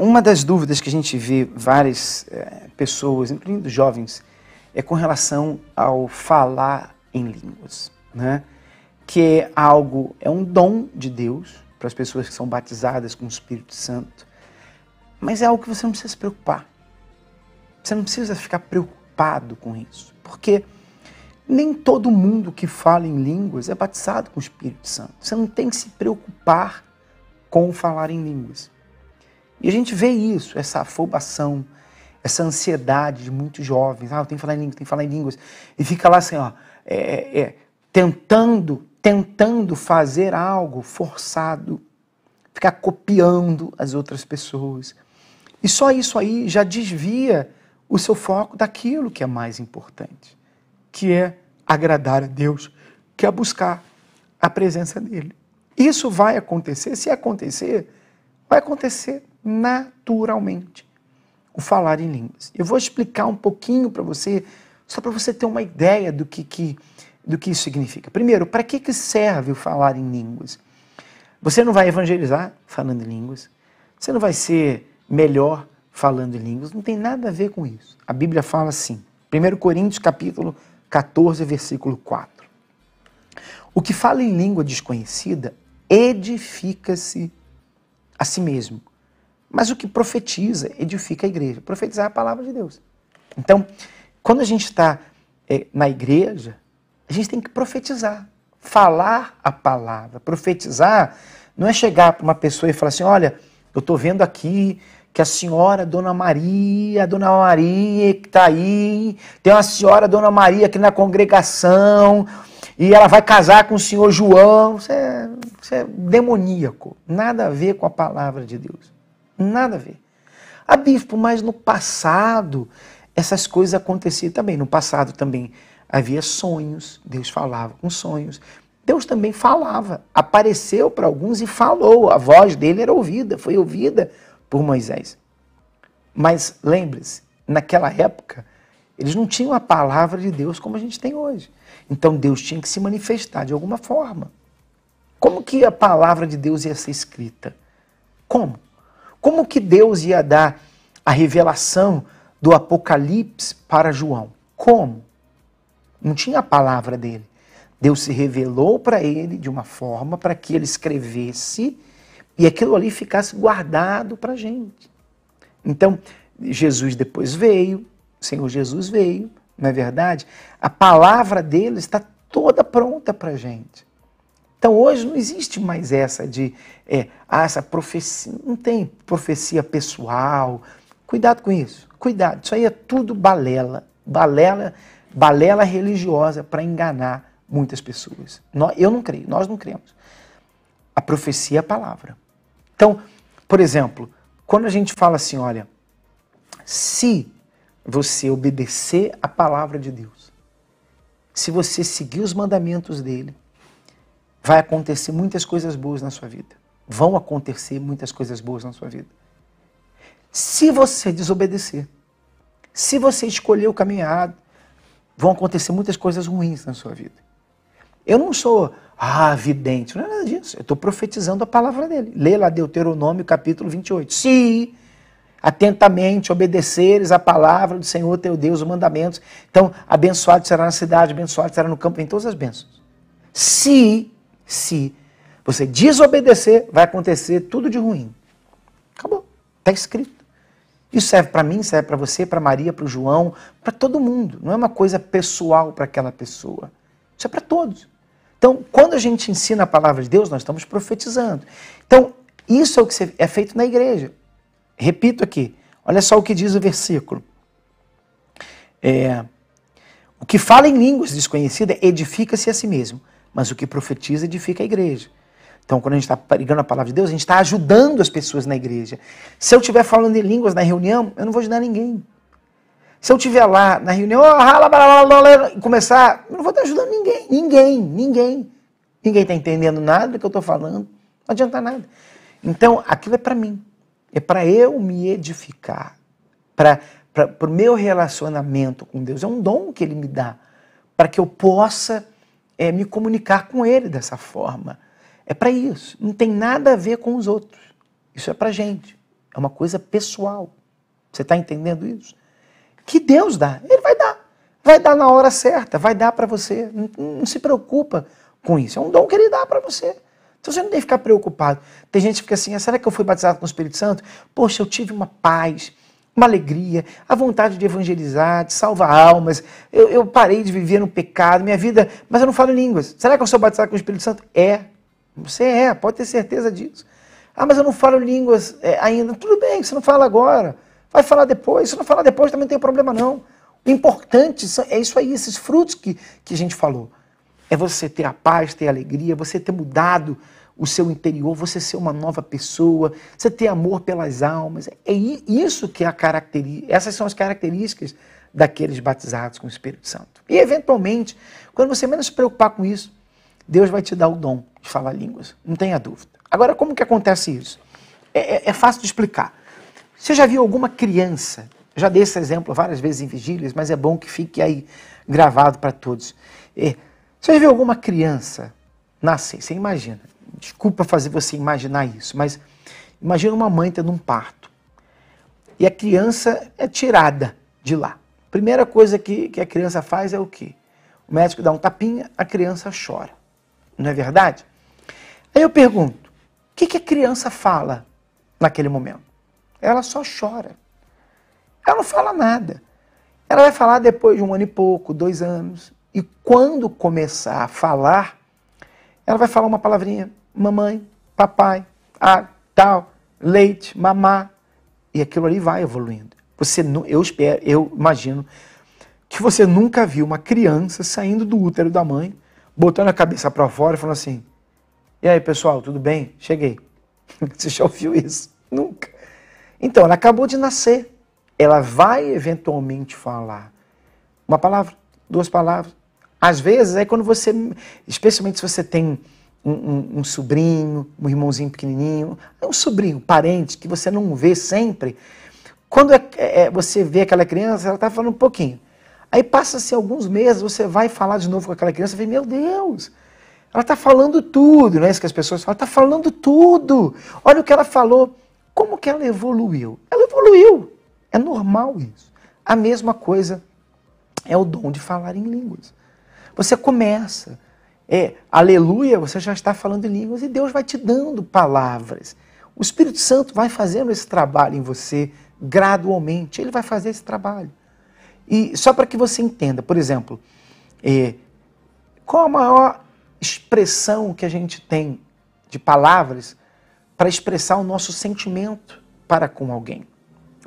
Uma das dúvidas que a gente vê várias é, pessoas, incluindo jovens, é com relação ao falar em línguas, né? Que é algo, é um dom de Deus para as pessoas que são batizadas com o Espírito Santo, mas é algo que você não precisa se preocupar. Você não precisa ficar preocupado com isso, porque nem todo mundo que fala em línguas é batizado com o Espírito Santo. Você não tem que se preocupar com falar em línguas. E a gente vê isso, essa afobação, essa ansiedade de muitos jovens. Ah, eu tenho que falar em línguas, tenho que falar em línguas. E fica lá assim, ó, é, é, é, tentando, tentando fazer algo forçado. Ficar copiando as outras pessoas. E só isso aí já desvia o seu foco daquilo que é mais importante, que é agradar a Deus, que é buscar a presença dele. Isso vai acontecer, se acontecer, vai acontecer naturalmente o falar em línguas. Eu vou explicar um pouquinho para você, só para você ter uma ideia do que, que, do que isso significa. Primeiro, para que, que serve o falar em línguas? Você não vai evangelizar falando em línguas, você não vai ser melhor falando em línguas, não tem nada a ver com isso. A Bíblia fala assim, 1 Coríntios capítulo 14, versículo 4. O que fala em língua desconhecida edifica-se a si mesmo mas o que profetiza edifica a igreja. Profetizar é a palavra de Deus. Então, quando a gente está é, eh, na igreja, a gente tem que profetizar, falar a palavra. Profetizar não é chegar para uma pessoa e falar assim: olha, eu estou vendo aqui que a senhora Dona Maria, Dona Maria que está aí, tem uma senhora Dona Maria aqui na congregação, e ela vai casar com o senhor João. Isso é, isso é demoníaco, nada a ver com a palavra de Deus. Nada a ver. A ah, bispo, mas no passado essas coisas aconteciam também. No passado também havia sonhos, Deus falava com sonhos. Deus também falava, apareceu para alguns e falou. A voz dele era ouvida, foi ouvida por Moisés. Mas lembre-se, naquela época, eles não tinham a palavra de Deus como a gente tem hoje. Então Deus tinha que se manifestar de alguma forma. Como que a palavra de Deus ia ser escrita? Como? Como que Deus ia dar a revelação do Apocalipse para João? Como? Não tinha a palavra dele. Deus se revelou para ele de uma forma para que ele escrevesse e aquilo ali ficasse guardado para a gente. Então, Jesus depois veio, o Senhor Jesus veio, não é verdade? A palavra dele está toda pronta para a gente. Então hoje não existe mais essa de é, ah, essa profecia, não tem profecia pessoal. Cuidado com isso. Cuidado, isso aí é tudo balela, balela, balela religiosa para enganar muitas pessoas. eu não creio, nós não cremos. A profecia é a palavra. Então, por exemplo, quando a gente fala assim, olha, se você obedecer a palavra de Deus, se você seguir os mandamentos dele, vai acontecer muitas coisas boas na sua vida. Vão acontecer muitas coisas boas na sua vida. Se você desobedecer, se você escolher o caminho errado, vão acontecer muitas coisas ruins na sua vida. Eu não sou, ah, vidente, não é nada disso. Eu estou profetizando a palavra dele. Lê lá Deuteronômio capítulo 28. Se atentamente obedeceres a palavra do Senhor teu Deus, os mandamentos, então abençoado será na cidade, abençoado será no campo, em todas as bênçãos. Se se você desobedecer, vai acontecer tudo de ruim. Acabou. Está escrito. Isso serve para mim, serve para você, para Maria, para o João, para todo mundo. Não é uma coisa pessoal para aquela pessoa. Isso é para todos. Então, quando a gente ensina a palavra de Deus, nós estamos profetizando. Então, isso é o que é feito na igreja. Repito aqui. Olha só o que diz o versículo. É, o que fala em línguas desconhecidas edifica-se a si mesmo mas o que profetiza edifica a igreja. Então, quando a gente está pregando a palavra de Deus, a gente está ajudando as pessoas na igreja. Se eu estiver falando em línguas na reunião, eu não vou ajudar ninguém. Se eu estiver lá na reunião e começar, eu não vou estar ajudando ninguém, ninguém, ninguém. Ninguém está entendendo nada do que eu estou falando, não adianta nada. Então, aquilo é para mim, é para eu me edificar, para o meu relacionamento com Deus. É um dom que Ele me dá, para que eu possa é, me comunicar com ele dessa forma. É para isso. Não tem nada a ver com os outros. Isso é para gente. É uma coisa pessoal. Você está entendendo isso? Que Deus dá. Ele vai dar. Vai dar na hora certa. Vai dar para você. Não, não, se preocupa com isso. É um dom que ele dá para você. Então você não tem que ficar preocupado. Tem gente que fica assim: ah, será que eu fui batizado com o Espírito Santo? Poxa, eu tive uma paz uma alegria, a vontade de evangelizar, de salvar almas. Eu, eu, parei de viver no pecado, minha vida, mas eu não falo línguas. Será que eu sou batizado com o Espírito Santo? É. Você é, pode ter certeza disso. Ah, mas eu não falo línguas é, ainda. Tudo bem, você não fala agora. Vai falar depois. Se não falar depois, também não tem problema, não. O importante é isso aí, esses frutos que, que a gente falou. É você ter a paz, ter a alegria, você ter mudado, o seu interior, você ser uma nova pessoa, você ter amor pelas almas. É isso que é a característica, essas são as características daqueles batizados com o Espírito Santo. E eventualmente, quando você menos se preocupar com isso, Deus vai te dar o dom de falar línguas, não tenha dúvida. Agora, como que acontece isso? É, é, é fácil de explicar. Você já viu alguma criança? Já dei esse exemplo várias vezes em vigílias, mas é bom que fique aí gravado para todos. É, você já viu alguma criança nascer? Você imagina? desculpa fazer você imaginar isso, mas imagina uma mãe tendo um parto e a criança é tirada de lá. Primeira coisa que, que a criança faz é o quê? O médico dá um tapinha, a criança chora. Não é verdade? Aí eu pergunto: o que, que a criança fala naquele momento? Ela só chora. Ela não fala nada. Ela vai falar depois de um ano e pouco, dois anos. E quando começar a falar, ela vai falar uma palavrinha, mamãe, papai, ah, tal, leite, mamá E aquilo ali vai evoluindo. Você, eu espero, eu imagino que você nunca viu uma criança saindo do útero da mãe, botando a cabeça para fora e falando assim: "E aí, pessoal, tudo bem? Cheguei". Você já ouviu isso? Nunca. Então, ela acabou de nascer. Ela vai eventualmente falar uma palavra, duas palavras. Às vezes é quando você, especialmente se você tem um, um, sobrinho, um irmãozinho pequenininho, é um sobrinho, um parente, que você não vê sempre. Quando é, é, é você vê aquela criança, ela está falando um pouquinho. Aí passa-se alguns meses, você vai falar de novo com aquela criança e vê, meu Deus, ela está falando tudo, não é isso que as pessoas falam? está falando tudo. Olha o que ela falou. Como que ela evoluiu? Ela evoluiu. É normal isso. A mesma coisa é o dom de falar em línguas. Você começa, é, aleluia, você já está falando em línguas e Deus vai te dando palavras. O Espírito Santo vai fazendo esse trabalho em você gradualmente, ele vai fazer esse trabalho. E só para que você entenda, por exemplo, é, qual a maior expressão que a gente tem de palavras para expressar o nosso sentimento para com alguém?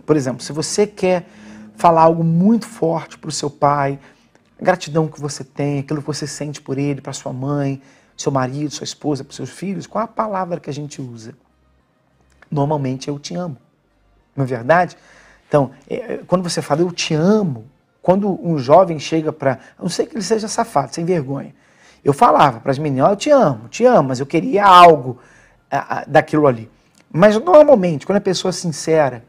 Por exemplo, se você quer falar algo muito forte para o seu pai, a gratidão que você tem, aquilo que você sente por ele, para sua mãe, seu marido, sua esposa, para seus filhos, qual a palavra que a gente usa? Normalmente é eu te amo. Não é verdade? Então, é, é, quando você fala eu te amo, quando um jovem chega para. A não sei que ele seja safado, sem vergonha. Eu falava para as meninas, eu te amo, te amo, mas eu queria algo a, a, daquilo ali. Mas normalmente, quando a pessoa é sincera,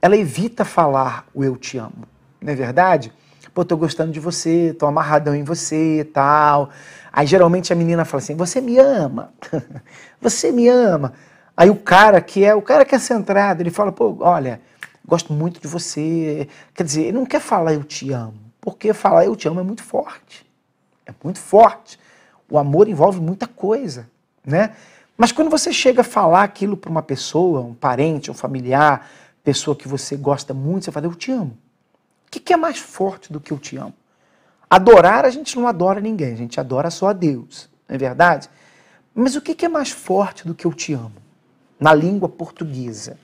ela evita falar o eu te amo. Não é verdade? pô, tô gostando de você, tô amarradão em você e tal. Aí geralmente a menina fala assim: você me ama, você me ama. Aí o cara que é, o cara que é centrado, ele fala, pô, olha, gosto muito de você. Quer dizer, ele não quer falar eu te amo, porque falar eu te amo é muito forte. É muito forte. O amor envolve muita coisa, né? Mas quando você chega a falar aquilo para uma pessoa, um parente, um familiar, pessoa que você gosta muito, você fala eu te amo que, que é mais forte do que eu te amo? Adorar, a gente não adora ninguém, a gente adora só a Deus, não é verdade? Mas o que, que é mais forte do que eu te amo? Na língua portuguesa.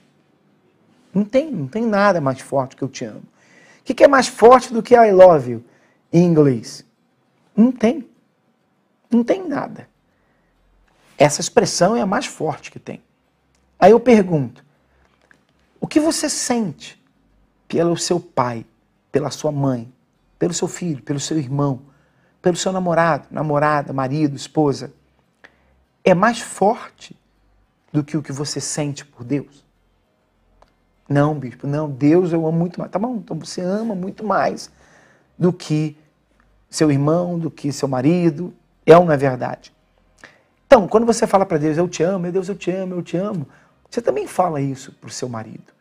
Não tem, não tem nada mais forte que eu te amo. O que, que é mais forte do que I love you em inglês? Não tem. Não tem nada. Essa expressão é a mais forte que tem. Aí eu pergunto: o que você sente pelo seu pai pela sua mãe, pelo seu filho, pelo seu irmão, pelo seu namorado, namorada, marido, esposa, é mais forte do que o que você sente por Deus? Não, bispo, não, Deus eu amo muito mais. Tá bom, então você ama muito mais do que seu irmão, do que seu marido. É ou não é verdade? Então, quando você fala para Deus, eu te amo, meu Deus, eu te amo, eu te amo, você também fala isso para o seu marido.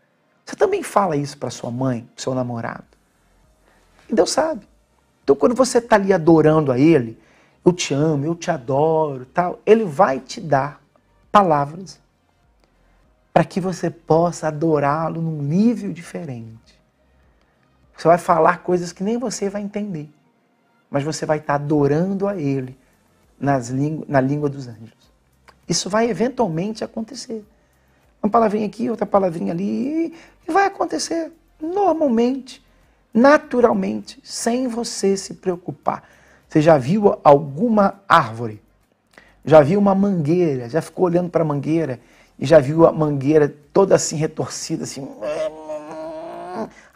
Você também fala isso para sua mãe, para seu namorado. E Deus sabe. Então, quando você está ali adorando a Ele, eu te amo, eu te adoro, tal, Ele vai te dar palavras para que você possa adorá-lo num nível diferente. Você vai falar coisas que nem você vai entender, mas você vai estar tá adorando a Ele nas língua, na língua dos anjos. Isso vai eventualmente acontecer. Uma palavrinha aqui, outra palavrinha ali, e vai acontecer normalmente naturalmente, sem você se preocupar. Você já viu alguma árvore? Já viu uma mangueira? Já ficou olhando para a mangueira e já viu a mangueira toda assim retorcida, assim.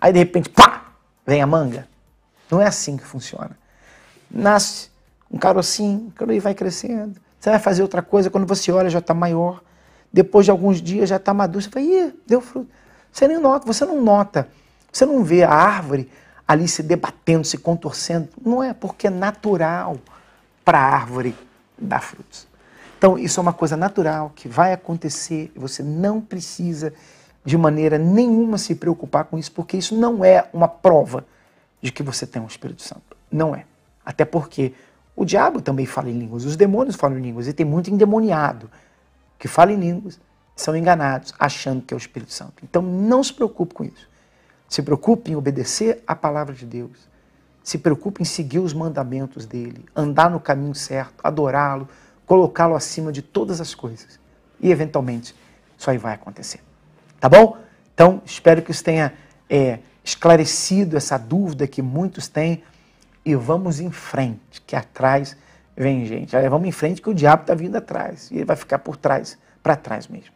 Aí de repente, pá, vem a manga. Não é assim que funciona. Nasce um carocinho, quando ele vai crescendo. Você vai fazer outra coisa, quando você olha já está maior. Depois de alguns dias já está maduro. Você vai ih, deu fruto. Você nem nota, você não nota você não vê a árvore ali se debatendo, se contorcendo. Não é, porque é natural para a árvore dar frutos. Então, isso é uma coisa natural que vai acontecer. Você não precisa, de maneira nenhuma, se preocupar com isso, porque isso não é uma prova de que você tem o um Espírito Santo. Não é. Até porque o diabo também fala em línguas, os demônios falam em línguas, e tem muito endemoniado que fala em línguas, são enganados, achando que é o Espírito Santo. Então, não se preocupe com isso. Se preocupe em obedecer à palavra de Deus. Se preocupe em seguir os mandamentos dele, andar no caminho certo, adorá-lo, colocá-lo acima de todas as coisas. E eventualmente isso aí vai acontecer. Tá bom? Então, espero que isso tenha é, esclarecido essa dúvida que muitos têm e vamos em frente, que atrás vem gente. vamos em frente que o diabo está vindo atrás e ele vai ficar por trás, para trás mesmo.